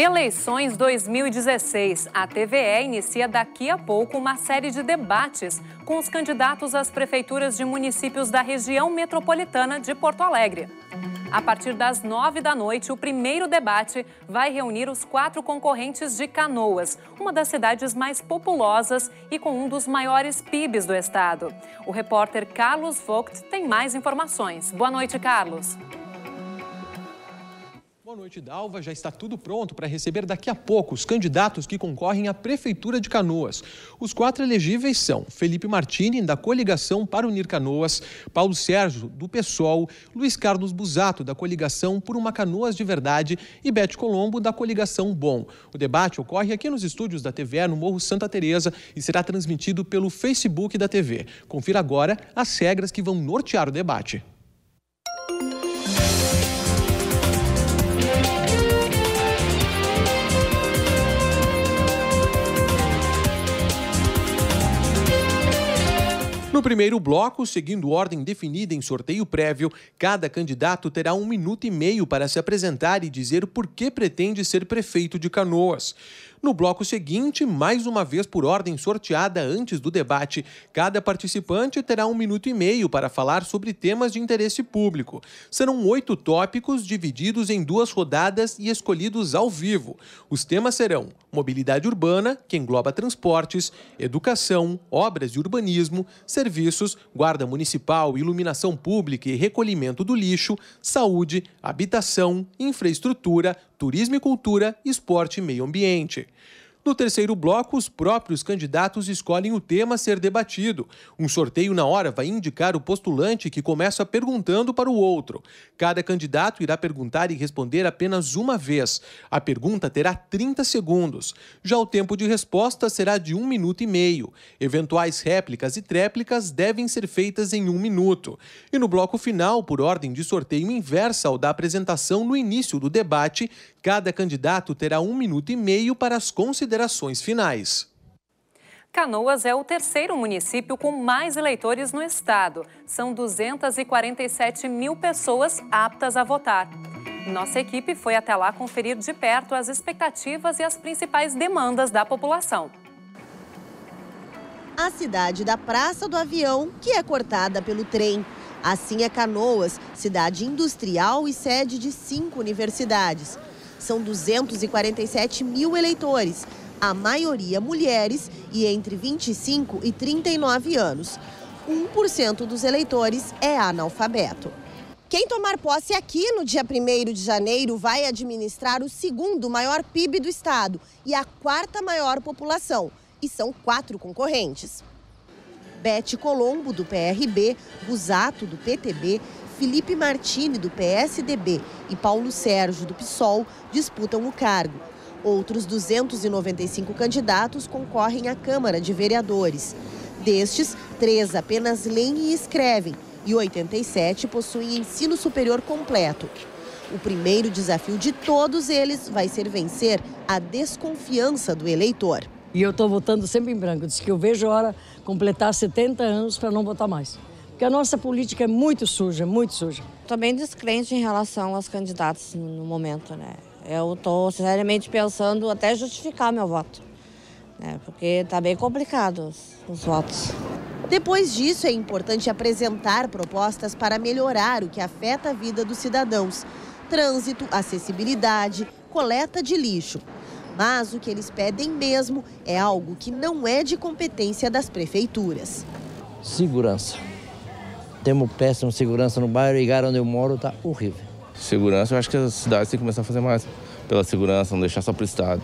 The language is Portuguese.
Eleições 2016. A TVE inicia daqui a pouco uma série de debates com os candidatos às prefeituras de municípios da região metropolitana de Porto Alegre. A partir das nove da noite, o primeiro debate vai reunir os quatro concorrentes de Canoas, uma das cidades mais populosas e com um dos maiores PIBs do estado. O repórter Carlos Vogt tem mais informações. Boa noite, Carlos. Noite da Alva já está tudo pronto para receber daqui a pouco os candidatos que concorrem à Prefeitura de Canoas. Os quatro elegíveis são Felipe Martini, da Coligação para Unir Canoas, Paulo Sérgio, do PSOL, Luiz Carlos Busato, da Coligação por uma Canoas de Verdade e Bete Colombo, da Coligação Bom. O debate ocorre aqui nos estúdios da TV no Morro Santa Teresa e será transmitido pelo Facebook da TV. Confira agora as regras que vão nortear o debate. No primeiro bloco, seguindo ordem definida em sorteio prévio, cada candidato terá um minuto e meio para se apresentar e dizer por que pretende ser prefeito de Canoas. No bloco seguinte, mais uma vez por ordem sorteada antes do debate, cada participante terá um minuto e meio para falar sobre temas de interesse público. Serão oito tópicos divididos em duas rodadas e escolhidos ao vivo. Os temas serão mobilidade urbana, que engloba transportes, educação, obras e urbanismo, serviços, guarda municipal, iluminação pública e recolhimento do lixo, saúde, habitação, infraestrutura, turismo e cultura, esporte e meio ambiente. No terceiro bloco, os próprios candidatos escolhem o tema a ser debatido. Um sorteio na hora vai indicar o postulante que começa perguntando para o outro. Cada candidato irá perguntar e responder apenas uma vez. A pergunta terá 30 segundos. Já o tempo de resposta será de um minuto e meio. Eventuais réplicas e tréplicas devem ser feitas em um minuto. E no bloco final, por ordem de sorteio inversa ao da apresentação no início do debate, cada candidato terá um minuto e meio para as considerações considerações finais. Canoas é o terceiro município com mais eleitores no estado. São 247 mil pessoas aptas a votar. Nossa equipe foi até lá conferir de perto as expectativas e as principais demandas da população. A cidade da Praça do Avião, que é cortada pelo trem. Assim é Canoas, cidade industrial e sede de cinco universidades. São 247 mil eleitores a maioria mulheres e entre 25 e 39 anos. 1% dos eleitores é analfabeto. Quem tomar posse aqui no dia 1 de janeiro vai administrar o segundo maior PIB do estado e a quarta maior população. E são quatro concorrentes. Bete Colombo, do PRB, Busato, do PTB, Felipe Martini, do PSDB e Paulo Sérgio, do PSOL, disputam o cargo. Outros 295 candidatos concorrem à Câmara de Vereadores. Destes, três apenas leem e escrevem e 87 possuem ensino superior completo. O primeiro desafio de todos eles vai ser vencer a desconfiança do eleitor. E eu estou votando sempre em branco. Diz que eu vejo a hora completar 70 anos para não votar mais. Porque a nossa política é muito suja, muito suja. Estou bem descrente em relação aos candidatos no momento, né? Eu estou, sinceramente, pensando até justificar meu voto, né? porque está bem complicado os, os votos. Depois disso, é importante apresentar propostas para melhorar o que afeta a vida dos cidadãos: trânsito, acessibilidade, coleta de lixo. Mas o que eles pedem mesmo é algo que não é de competência das prefeituras. Segurança. Temos péssima segurança no bairro e lugar onde eu moro está horrível segurança, eu acho que as cidades têm que começar a fazer mais pela segurança, não deixar só para o Estado.